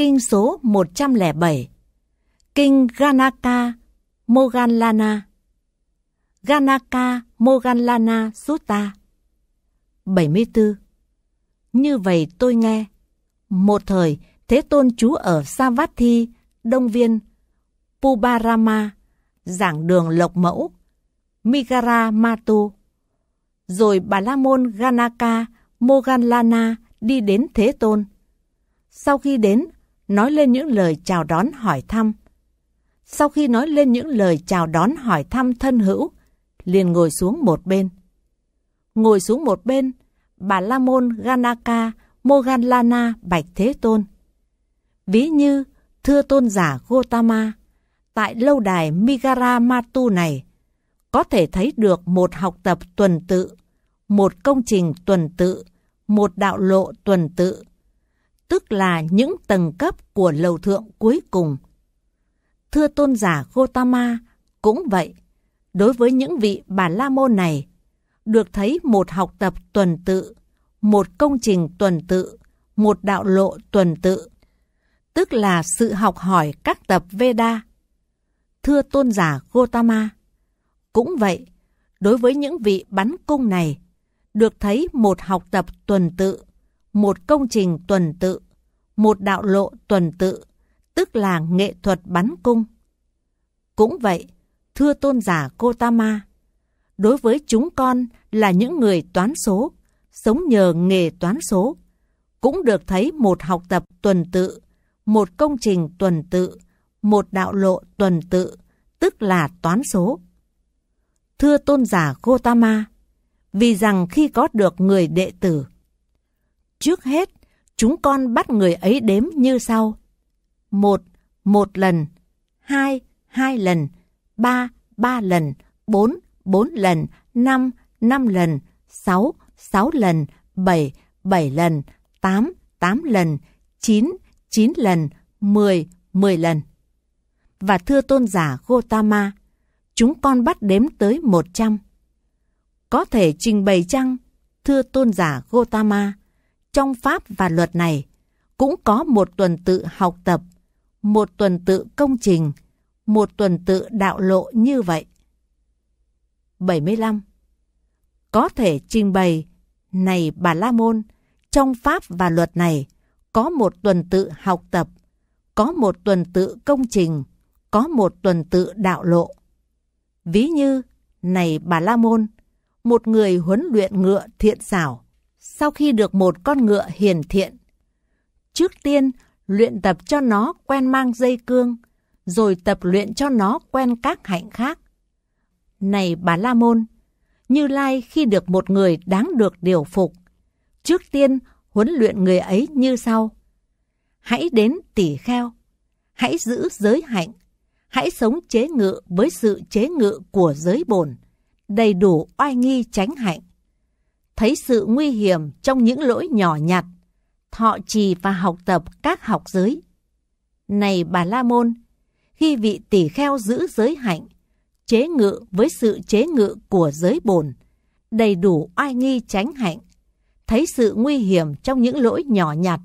kinh số 107, kinh Ganaka Moganlana, Ganaka Moganlana Sutta. 74. Như vậy tôi nghe, một thời Thế Tôn trú ở Savatthi, Đông Viên, Pubarama, giảng đường Lộc Mẫu, Migara Matu. Rồi Bà La Môn Ganaka Moganlana đi đến Thế Tôn. Sau khi đến, nói lên những lời chào đón hỏi thăm. Sau khi nói lên những lời chào đón hỏi thăm thân hữu, liền ngồi xuống một bên. Ngồi xuống một bên, bà La Môn Ganaka Moganlana Bạch Thế Tôn. Ví như thưa tôn giả Gotama, tại lâu đài Migara Matu này, có thể thấy được một học tập tuần tự, một công trình tuần tự, một đạo lộ tuần tự, tức là những tầng cấp của lầu thượng cuối cùng. Thưa tôn giả Gotama, cũng vậy, đối với những vị bà La Môn này, được thấy một học tập tuần tự, một công trình tuần tự, một đạo lộ tuần tự, tức là sự học hỏi các tập Veda. Thưa tôn giả Gotama, cũng vậy, đối với những vị bắn cung này, được thấy một học tập tuần tự, một công trình tuần tự, một đạo lộ tuần tự, tức là nghệ thuật bắn cung. Cũng vậy, thưa tôn giả Kotama, đối với chúng con là những người toán số, sống nhờ nghề toán số, cũng được thấy một học tập tuần tự, một công trình tuần tự, một đạo lộ tuần tự, tức là toán số. Thưa tôn giả Gotama, vì rằng khi có được người đệ tử, Trước hết, chúng con bắt người ấy đếm như sau. Một, một lần. Hai, hai lần. Ba, ba lần. Bốn, bốn lần. Năm, năm lần. Sáu, sáu lần. Bảy, bảy lần. Tám, tám lần. Chín, chín lần. Mười, mười lần. Và thưa tôn giả Gotama, chúng con bắt đếm tới một trăm. Có thể trình bày chăng, thưa tôn giả Gotama, trong pháp và luật này cũng có một tuần tự học tập, một tuần tự công trình, một tuần tự đạo lộ như vậy. 75. Có thể trình bày, này bà La Môn, trong pháp và luật này có một tuần tự học tập, có một tuần tự công trình, có một tuần tự đạo lộ. Ví như, này bà La Môn, một người huấn luyện ngựa thiện xảo, sau khi được một con ngựa hiền thiện. Trước tiên, luyện tập cho nó quen mang dây cương, rồi tập luyện cho nó quen các hạnh khác. Này bà La Môn, Như Lai khi được một người đáng được điều phục, trước tiên huấn luyện người ấy như sau. Hãy đến tỉ kheo, hãy giữ giới hạnh, hãy sống chế ngự với sự chế ngự của giới bổn, đầy đủ oai nghi tránh hạnh thấy sự nguy hiểm trong những lỗi nhỏ nhặt, thọ trì và học tập các học giới. Này bà La Môn, khi vị tỷ kheo giữ giới hạnh, chế ngự với sự chế ngự của giới bồn, đầy đủ oai nghi tránh hạnh, thấy sự nguy hiểm trong những lỗi nhỏ nhặt,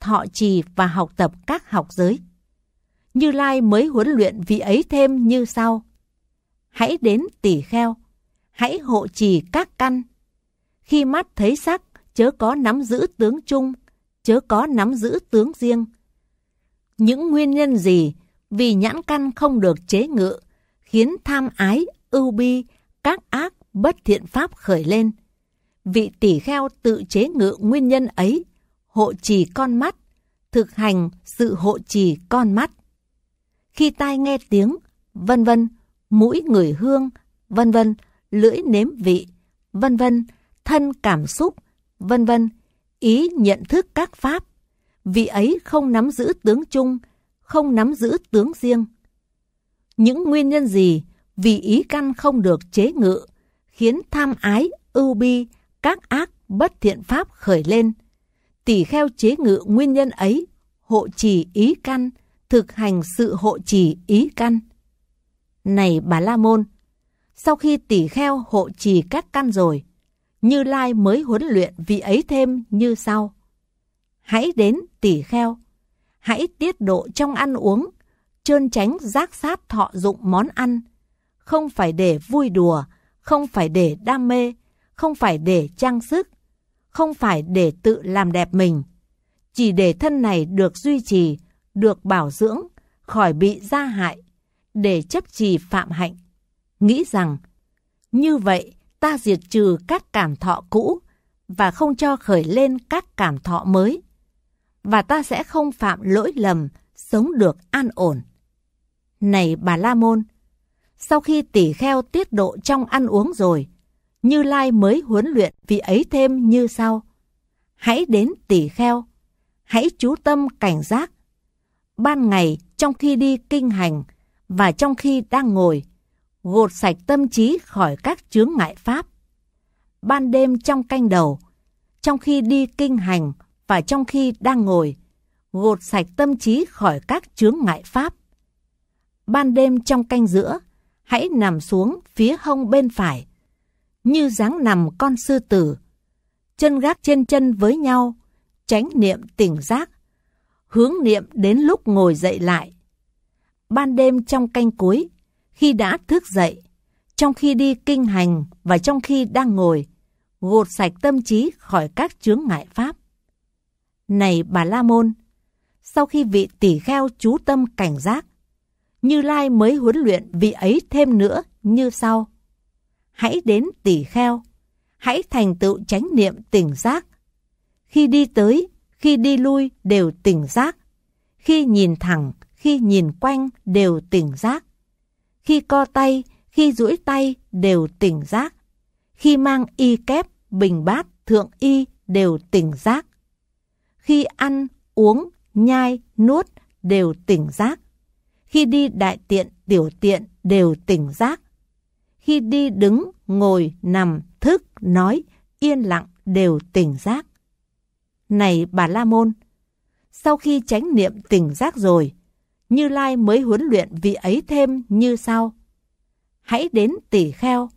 thọ trì và học tập các học giới. Như Lai mới huấn luyện vị ấy thêm như sau. Hãy đến tỷ kheo, hãy hộ trì các căn, khi mắt thấy sắc, chớ có nắm giữ tướng chung, chớ có nắm giữ tướng riêng. Những nguyên nhân gì vì nhãn căn không được chế ngự, khiến tham ái, ưu bi, các ác, bất thiện pháp khởi lên. Vị tỷ kheo tự chế ngự nguyên nhân ấy, hộ trì con mắt, thực hành sự hộ trì con mắt. Khi tai nghe tiếng, vân vân, mũi ngửi hương, vân vân, lưỡi nếm vị, vân vân, thân cảm xúc, vân vân, ý nhận thức các pháp. Vị ấy không nắm giữ tướng chung, không nắm giữ tướng riêng. Những nguyên nhân gì vì ý căn không được chế ngự, khiến tham ái, ưu bi, các ác, bất thiện pháp khởi lên. Tỷ kheo chế ngự nguyên nhân ấy, hộ trì ý căn, thực hành sự hộ trì ý căn. Này bà La Môn, sau khi tỷ kheo hộ trì các căn rồi, như Lai mới huấn luyện vị ấy thêm như sau. Hãy đến tỉ kheo, hãy tiết độ trong ăn uống, trơn tránh giác sát thọ dụng món ăn, không phải để vui đùa, không phải để đam mê, không phải để trang sức, không phải để tự làm đẹp mình, chỉ để thân này được duy trì, được bảo dưỡng, khỏi bị gia hại, để chấp trì phạm hạnh. Nghĩ rằng, như vậy ta diệt trừ các cảm thọ cũ và không cho khởi lên các cảm thọ mới. Và ta sẽ không phạm lỗi lầm, sống được an ổn. Này bà La Môn, sau khi tỷ kheo tiết độ trong ăn uống rồi, Như Lai mới huấn luyện vị ấy thêm như sau. Hãy đến tỷ kheo, hãy chú tâm cảnh giác. Ban ngày trong khi đi kinh hành và trong khi đang ngồi, gột sạch tâm trí khỏi các chướng ngại pháp. Ban đêm trong canh đầu, trong khi đi kinh hành và trong khi đang ngồi, gột sạch tâm trí khỏi các chướng ngại pháp. Ban đêm trong canh giữa, hãy nằm xuống phía hông bên phải, như dáng nằm con sư tử, chân gác trên chân với nhau, tránh niệm tỉnh giác, hướng niệm đến lúc ngồi dậy lại. Ban đêm trong canh cuối, khi đã thức dậy, trong khi đi kinh hành và trong khi đang ngồi, gột sạch tâm trí khỏi các chướng ngại pháp. Này bà La Môn, sau khi vị tỷ kheo chú tâm cảnh giác, Như Lai mới huấn luyện vị ấy thêm nữa như sau. Hãy đến tỷ kheo, hãy thành tựu chánh niệm tỉnh giác. Khi đi tới, khi đi lui đều tỉnh giác. Khi nhìn thẳng, khi nhìn quanh đều tỉnh giác khi co tay, khi duỗi tay đều tỉnh giác. Khi mang y kép, bình bát, thượng y đều tỉnh giác. Khi ăn, uống, nhai, nuốt đều tỉnh giác. Khi đi đại tiện, tiểu tiện đều tỉnh giác. Khi đi đứng, ngồi, nằm, thức, nói, yên lặng đều tỉnh giác. Này bà La Môn, sau khi chánh niệm tỉnh giác rồi, như Lai mới huấn luyện vị ấy thêm như sau. Hãy đến tỉ kheo,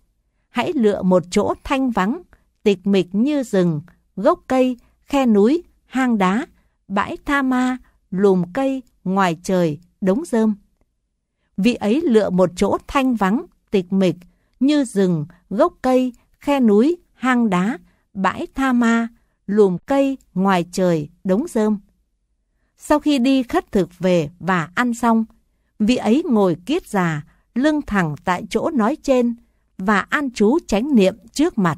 hãy lựa một chỗ thanh vắng, tịch mịch như rừng, gốc cây, khe núi, hang đá, bãi tha ma, lùm cây, ngoài trời, đống rơm. Vị ấy lựa một chỗ thanh vắng, tịch mịch, như rừng, gốc cây, khe núi, hang đá, bãi tha ma, lùm cây, ngoài trời, đống rơm. Sau khi đi khất thực về và ăn xong, vị ấy ngồi kiết già, lưng thẳng tại chỗ nói trên và an chú chánh niệm trước mặt.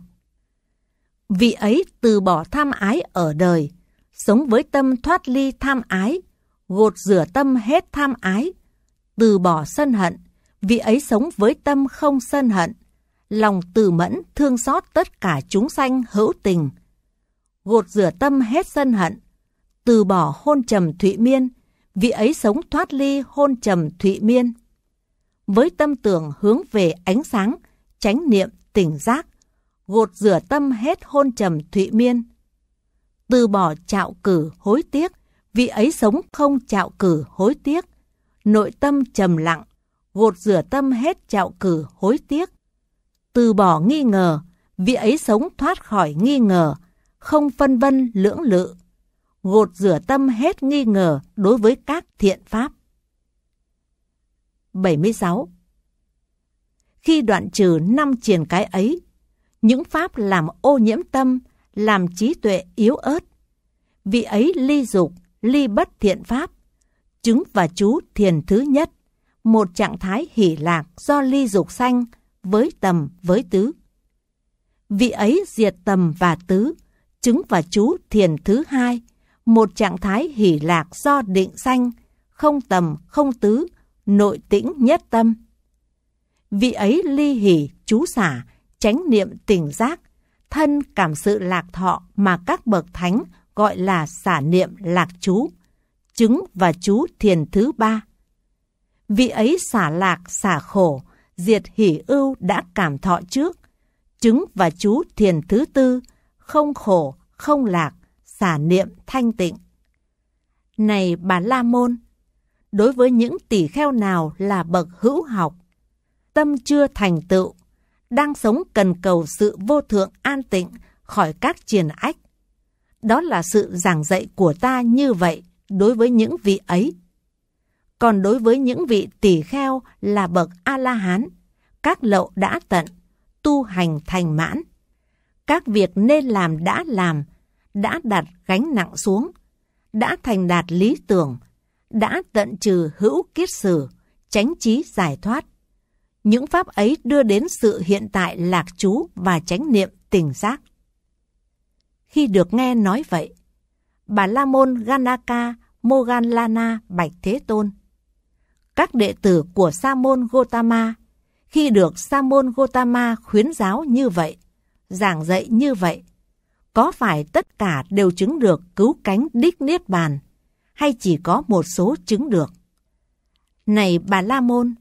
Vị ấy từ bỏ tham ái ở đời, sống với tâm thoát ly tham ái, gột rửa tâm hết tham ái, từ bỏ sân hận, vị ấy sống với tâm không sân hận, lòng từ mẫn thương xót tất cả chúng sanh hữu tình, gột rửa tâm hết sân hận, từ bỏ hôn trầm Thụy Miên, vị ấy sống thoát ly hôn trầm Thụy Miên. Với tâm tưởng hướng về ánh sáng, chánh niệm tỉnh giác, gột rửa tâm hết hôn trầm Thụy Miên. Từ bỏ trạo cử hối tiếc, vị ấy sống không trạo cử hối tiếc, nội tâm trầm lặng, gột rửa tâm hết trạo cử hối tiếc. Từ bỏ nghi ngờ, vị ấy sống thoát khỏi nghi ngờ, không phân vân lưỡng lự gột rửa tâm hết nghi ngờ đối với các thiện pháp. 76. Khi đoạn trừ năm triền cái ấy, những pháp làm ô nhiễm tâm, làm trí tuệ yếu ớt, vị ấy ly dục, ly bất thiện pháp, chứng và chú thiền thứ nhất, một trạng thái hỷ lạc do ly dục sanh với tầm với tứ. Vị ấy diệt tầm và tứ, chứng và chú thiền thứ hai, một trạng thái hỷ lạc do định sanh, không tầm, không tứ, nội tĩnh nhất tâm. Vị ấy ly hỷ, chú xả, tránh niệm tỉnh giác, thân cảm sự lạc thọ mà các bậc thánh gọi là xả niệm lạc chú, chứng và chú thiền thứ ba. Vị ấy xả lạc, xả khổ, diệt hỷ ưu đã cảm thọ trước, chứng và chú thiền thứ tư, không khổ, không lạc, xả niệm thanh tịnh. Này bà La Môn, đối với những tỷ kheo nào là bậc hữu học, tâm chưa thành tựu, đang sống cần cầu sự vô thượng an tịnh khỏi các triền ách. Đó là sự giảng dạy của ta như vậy đối với những vị ấy. Còn đối với những vị tỷ kheo là bậc A-la-hán, các lậu đã tận, tu hành thành mãn. Các việc nên làm đã làm, đã đặt gánh nặng xuống, đã thành đạt lý tưởng, đã tận trừ hữu kiết sử, tránh trí giải thoát. Những pháp ấy đưa đến sự hiện tại lạc trú và chánh niệm tỉnh giác. Khi được nghe nói vậy, bà La Môn Ganaka Mogan Lana Bạch Thế Tôn. Các đệ tử của Sa môn Gotama khi được Sa môn Gotama khuyến giáo như vậy, giảng dạy như vậy, có phải tất cả đều chứng được cứu cánh đích niết bàn, hay chỉ có một số chứng được? Này bà La Môn,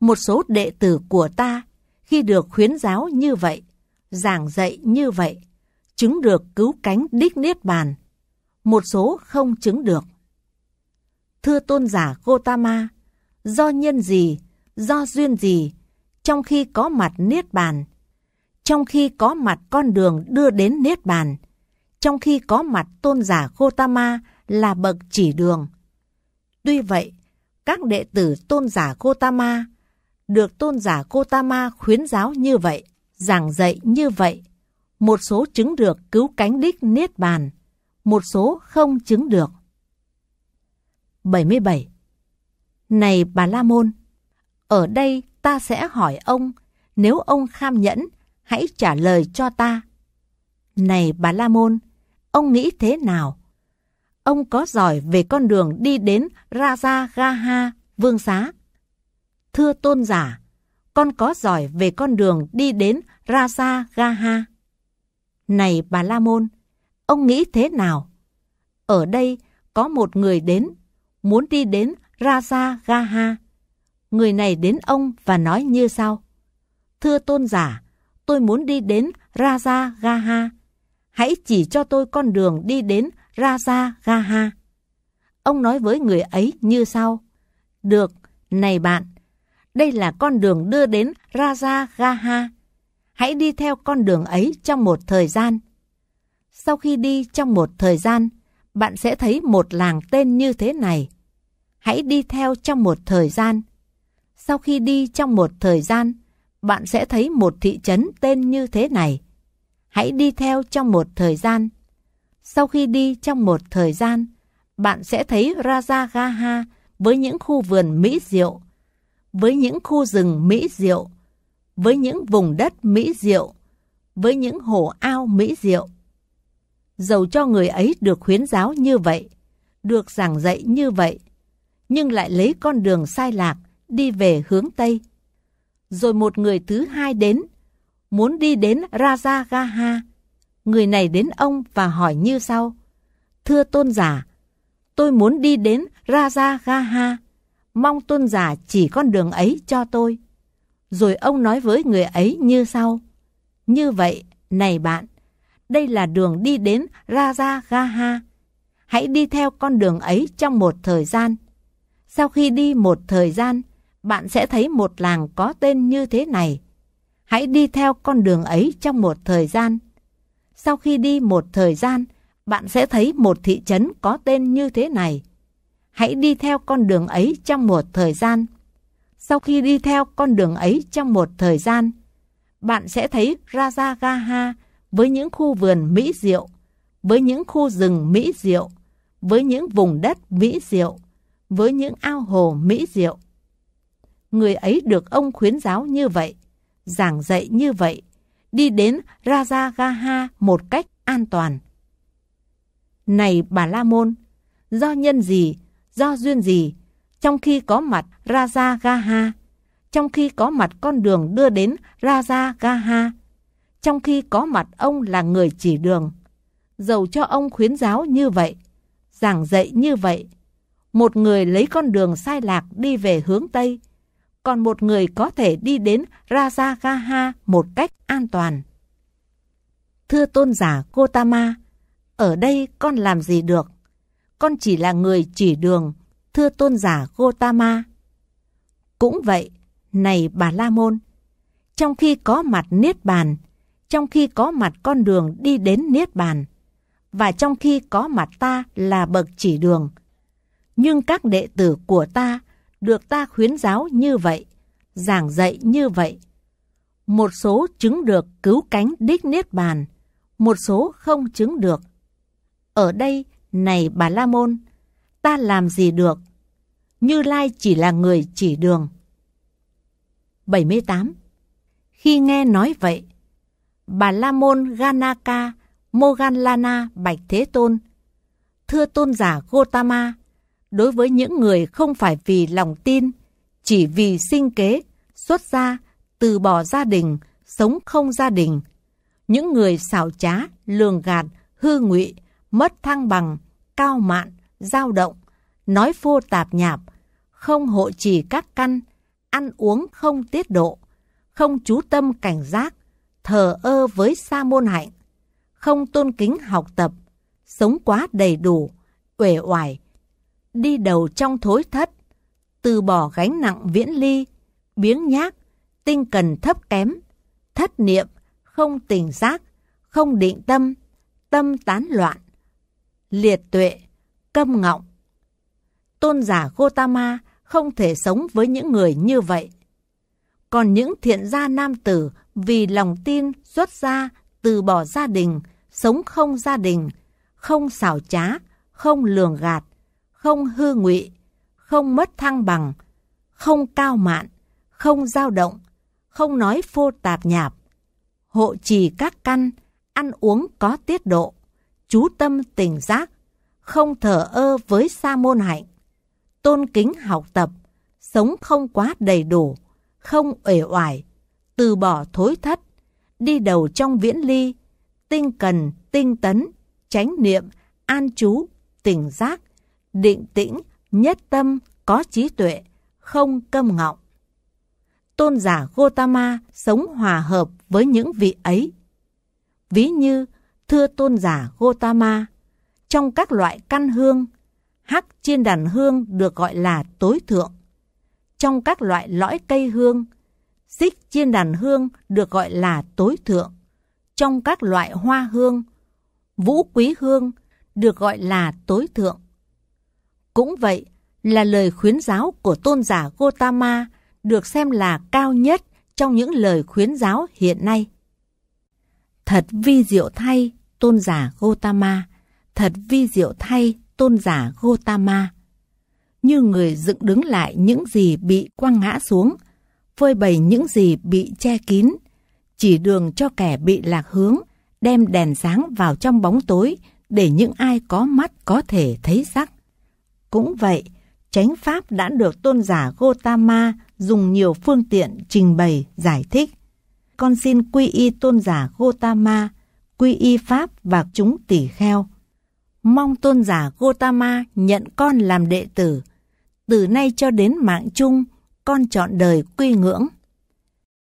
một số đệ tử của ta khi được khuyến giáo như vậy, giảng dạy như vậy, chứng được cứu cánh đích niết bàn, một số không chứng được. Thưa tôn giả Gotama, do nhân gì, do duyên gì, trong khi có mặt niết bàn trong khi có mặt con đường đưa đến Niết Bàn, trong khi có mặt tôn giả Gotama là bậc chỉ đường. Tuy vậy, các đệ tử tôn giả Gotama được tôn giả Gotama khuyến giáo như vậy, giảng dạy như vậy. Một số chứng được cứu cánh đích Niết Bàn, một số không chứng được. 77. Này Bà La Môn, ở đây ta sẽ hỏi ông, nếu ông kham nhẫn hãy trả lời cho ta. Này bà La Môn, ông nghĩ thế nào? Ông có giỏi về con đường đi đến Raja Gaha, vương xá. Thưa tôn giả, con có giỏi về con đường đi đến Raja Gaha. Này bà La Môn, ông nghĩ thế nào? Ở đây có một người đến, muốn đi đến Raja Gaha. Người này đến ông và nói như sau. Thưa tôn giả, tôi muốn đi đến Raja Gaha. Hãy chỉ cho tôi con đường đi đến Raja Gaha. Ông nói với người ấy như sau. Được, này bạn, đây là con đường đưa đến Raja Gaha. Hãy đi theo con đường ấy trong một thời gian. Sau khi đi trong một thời gian, bạn sẽ thấy một làng tên như thế này. Hãy đi theo trong một thời gian. Sau khi đi trong một thời gian, bạn sẽ thấy một thị trấn tên như thế này. Hãy đi theo trong một thời gian. Sau khi đi trong một thời gian, bạn sẽ thấy Rajagaha với những khu vườn mỹ diệu, với những khu rừng mỹ diệu, với những vùng đất mỹ diệu, với những hồ ao mỹ diệu. Dầu cho người ấy được khuyến giáo như vậy, được giảng dạy như vậy, nhưng lại lấy con đường sai lạc đi về hướng Tây rồi một người thứ hai đến, muốn đi đến Raja Gaha. Người này đến ông và hỏi như sau. Thưa tôn giả, tôi muốn đi đến Raja Gaha, mong tôn giả chỉ con đường ấy cho tôi. Rồi ông nói với người ấy như sau. Như vậy, này bạn, đây là đường đi đến Raja Gaha. Hãy đi theo con đường ấy trong một thời gian. Sau khi đi một thời gian, bạn sẽ thấy một làng có tên như thế này. Hãy đi theo con đường ấy trong một thời gian. Sau khi đi một thời gian, bạn sẽ thấy một thị trấn có tên như thế này. Hãy đi theo con đường ấy trong một thời gian. Sau khi đi theo con đường ấy trong một thời gian, bạn sẽ thấy Rajagaha với những khu vườn mỹ diệu, với những khu rừng mỹ diệu, với những vùng đất mỹ diệu, với những ao hồ mỹ diệu người ấy được ông khuyến giáo như vậy, giảng dạy như vậy, đi đến Raja Gaha một cách an toàn. Này bà La Môn, do nhân gì, do duyên gì, trong khi có mặt Raja Gaha, trong khi có mặt con đường đưa đến Raja Gaha, trong khi có mặt ông là người chỉ đường, dầu cho ông khuyến giáo như vậy, giảng dạy như vậy, một người lấy con đường sai lạc đi về hướng Tây, còn một người có thể đi đến Rajagaha một cách an toàn. Thưa tôn giả Gotama, ở đây con làm gì được? Con chỉ là người chỉ đường, thưa tôn giả Gotama. Cũng vậy, này bà La Môn, trong khi có mặt Niết Bàn, trong khi có mặt con đường đi đến Niết Bàn, và trong khi có mặt ta là bậc chỉ đường. Nhưng các đệ tử của ta được ta khuyến giáo như vậy, giảng dạy như vậy. Một số chứng được cứu cánh đích niết bàn, một số không chứng được. Ở đây, này bà La Môn, ta làm gì được? Như Lai chỉ là người chỉ đường. 78. Khi nghe nói vậy, bà La Môn Ganaka Moganlana Bạch Thế Tôn, thưa tôn giả Gotama, đối với những người không phải vì lòng tin, chỉ vì sinh kế, xuất gia, từ bỏ gia đình, sống không gia đình. Những người xảo trá, lường gạt, hư ngụy, mất thăng bằng, cao mạn, dao động, nói phô tạp nhạp, không hộ trì các căn, ăn uống không tiết độ, không chú tâm cảnh giác, thờ ơ với sa môn hạnh, không tôn kính học tập, sống quá đầy đủ, uể oải, đi đầu trong thối thất, từ bỏ gánh nặng viễn ly, biếng nhác, tinh cần thấp kém, thất niệm, không tỉnh giác, không định tâm, tâm tán loạn, liệt tuệ, câm ngọng. Tôn giả Gotama không thể sống với những người như vậy. Còn những thiện gia nam tử vì lòng tin xuất gia, từ bỏ gia đình, sống không gia đình, không xảo trá, không lường gạt, không hư ngụy, không mất thăng bằng, không cao mạn, không dao động, không nói phô tạp nhạp, hộ trì các căn, ăn uống có tiết độ, chú tâm tỉnh giác, không thở ơ với sa môn hạnh, tôn kính học tập, sống không quá đầy đủ, không uể oải, từ bỏ thối thất, đi đầu trong viễn ly, tinh cần, tinh tấn, chánh niệm, an chú, tỉnh giác, định tĩnh, nhất tâm, có trí tuệ, không câm ngọng. Tôn giả Gotama sống hòa hợp với những vị ấy. Ví như, thưa tôn giả Gotama, trong các loại căn hương, hắc trên đàn hương được gọi là tối thượng. Trong các loại lõi cây hương, xích trên đàn hương được gọi là tối thượng. Trong các loại hoa hương, vũ quý hương được gọi là tối thượng. Cũng vậy là lời khuyến giáo của tôn giả Gotama được xem là cao nhất trong những lời khuyến giáo hiện nay. Thật vi diệu thay tôn giả Gotama, thật vi diệu thay tôn giả Gotama. Như người dựng đứng lại những gì bị quăng ngã xuống, phơi bày những gì bị che kín, chỉ đường cho kẻ bị lạc hướng, đem đèn sáng vào trong bóng tối để những ai có mắt có thể thấy sắc cũng vậy, chánh pháp đã được tôn giả Gotama dùng nhiều phương tiện trình bày giải thích. Con xin quy y tôn giả Gotama, quy y pháp và chúng tỷ kheo. Mong tôn giả Gotama nhận con làm đệ tử. Từ nay cho đến mạng chung, con chọn đời quy ngưỡng